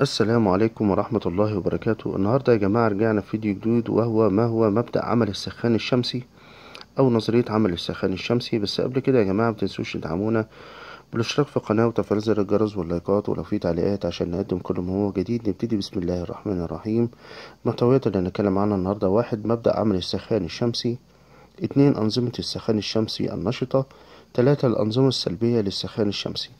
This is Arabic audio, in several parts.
السلام عليكم ورحمة الله وبركاته النهاردة يا جماعة رجعنا في فيديو جديد وهو ما هو مبدأ عمل السخان الشمسي أو نظرية عمل السخان الشمسي بس قبل كده يا جماعة متنسوش تدعمونا بالاشتراك في القناة وتفعيل زر الجرس واللايكات ولو في تعليقات عشان نقدم كل ما هو جديد نبتدي بسم الله الرحمن الرحيم المحتويات اللي هنتكلم عنها النهاردة واحد مبدأ عمل السخان الشمسي اتنين أنظمة السخان الشمسي النشطة تلاتة الأنظمة السلبية للسخان الشمسي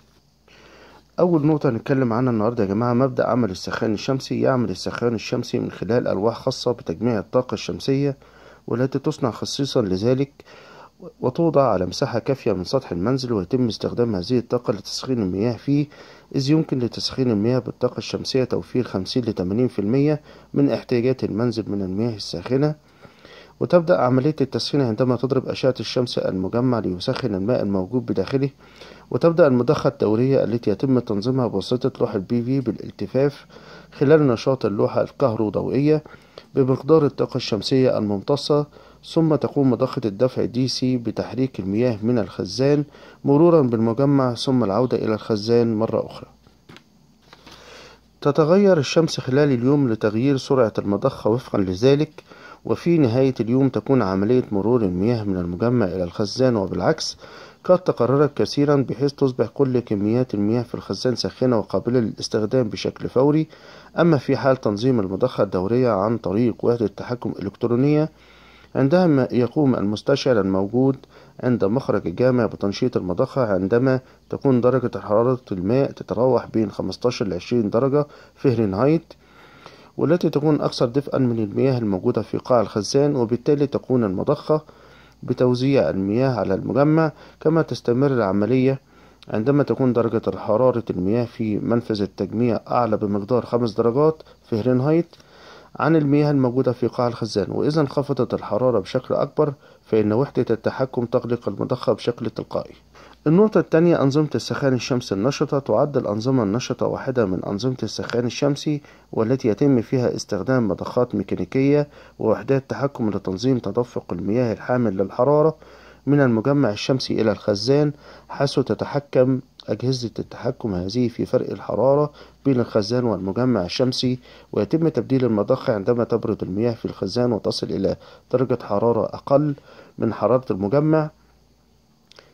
أول نقطة هنتكلم عنها النهاردة يا جماعة مبدأ عمل السخان الشمسي يعمل السخان الشمسي من خلال ألواح خاصة بتجميع الطاقة الشمسية والتي تصنع خصيصا لذلك وتوضع على مساحة كافية من سطح المنزل ويتم استخدام هذه الطاقة لتسخين المياه فيه إذ يمكن لتسخين المياه بالطاقة الشمسية توفير 50 ل 80% من احتياجات المنزل من المياه الساخنة وتبدأ عملية التسخين عندما تضرب أشعة الشمس المجمع ليسخن الماء الموجود بداخله وتبدأ المضخة الدورية التي يتم تنظيمها بواسطة لوحة بي في بالالتفاف خلال نشاط اللوحة الكهروضوئية بمقدار الطاقة الشمسية الممتصة ثم تقوم مضخة الدفع دي سي بتحريك المياه من الخزان مرورا بالمجمع ثم العودة إلى الخزان مرة أخرى تتغير الشمس خلال اليوم لتغيير سرعة المضخة وفقا لذلك وفي نهاية اليوم تكون عملية مرور المياه من المجمع إلى الخزان وبالعكس قد تقررت كثيرا بحيث تصبح كل كميات المياه في الخزان ساخنة وقابلة للاستخدام بشكل فوري أما في حال تنظيم المضخة الدورية عن طريق وحدة التحكم الإلكترونية عندما يقوم المستشعر الموجود عند مخرج الجامع بتنشيط المضخة عندما تكون درجة حرارة الماء تتراوح بين 15 إلى 20 درجة فهرنهايت والتي تكون أكثر دفئا من المياه الموجودة في قاع الخزان وبالتالي تكون المضخة بتوزيع المياه على المجمع كما تستمر العملية عندما تكون درجة حرارة المياه في منفذ التجميع أعلى بمقدار خمس درجات فهرنهايت عن المياه الموجودة في قاع الخزان وإذا انخفضت الحرارة بشكل أكبر فإن وحدة التحكم تغلق المضخة بشكل تلقائي النقطة الثانية أنظمة السخان الشمسي النشطة تعد الأنظمة النشطة واحدة من أنظمة السخان الشمسي والتي يتم فيها استخدام مضخات ميكانيكية ووحدات تحكم لتنظيم تدفق المياه الحامل للحرارة من المجمع الشمسي إلى الخزان حيث تتحكم أجهزة التحكم هذه في فرق الحرارة بين الخزان والمجمع الشمسي ويتم تبديل المضخة عندما تبرد المياه في الخزان وتصل إلى درجة حرارة أقل من حرارة المجمع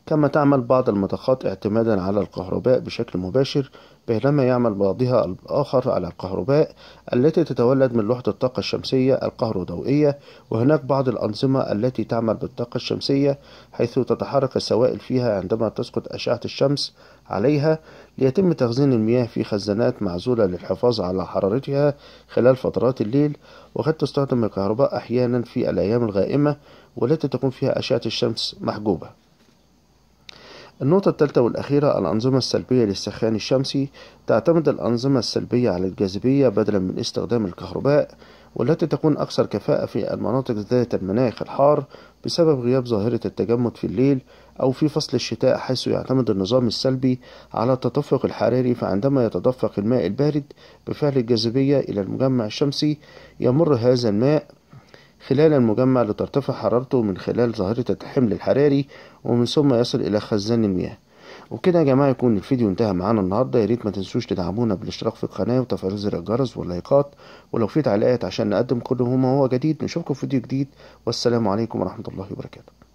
كما تعمل بعض المضخات اعتمادا على الكهرباء بشكل مباشر بينما يعمل بعضها الآخر على الكهرباء التي تتولد من لوحة الطاقة الشمسية الكهروضوئية وهناك بعض الأنظمة التي تعمل بالطاقة الشمسية حيث تتحرك السوائل فيها عندما تسقط أشعة الشمس عليها ليتم تخزين المياه في خزانات معزولة للحفاظ على حرارتها خلال فترات الليل وقد تستخدم الكهرباء أحيانا في الأيام الغائمة والتي تكون فيها أشعة الشمس محجوبة النقطة الثالثة والأخيرة الأنظمة السلبية للسخان الشمسي تعتمد الأنظمة السلبية على الجاذبية بدلا من استخدام الكهرباء والتي تكون أكثر كفاءة في المناطق ذات المناخ الحار بسبب غياب ظاهرة التجمد في الليل أو في فصل الشتاء حيث يعتمد النظام السلبي على التدفق الحراري فعندما يتدفق الماء البارد بفعل الجاذبية إلى المجمع الشمسي يمر هذا الماء خلال المجمع لترتفع حرارته من خلال ظاهرة الحمل الحراري ومن ثم يصل إلى خزان المياه وبكده يا جماعة يكون الفيديو انتهى معانا النهاردة يا ريت ما تنسوش تدعمونا بالاشتراك في القناة وتفعيل زر الجرس واللايكات ولو في تعليقات عشان نقدم كل ما هو جديد نشوفكم في فيديو جديد والسلام عليكم ورحمة الله وبركاته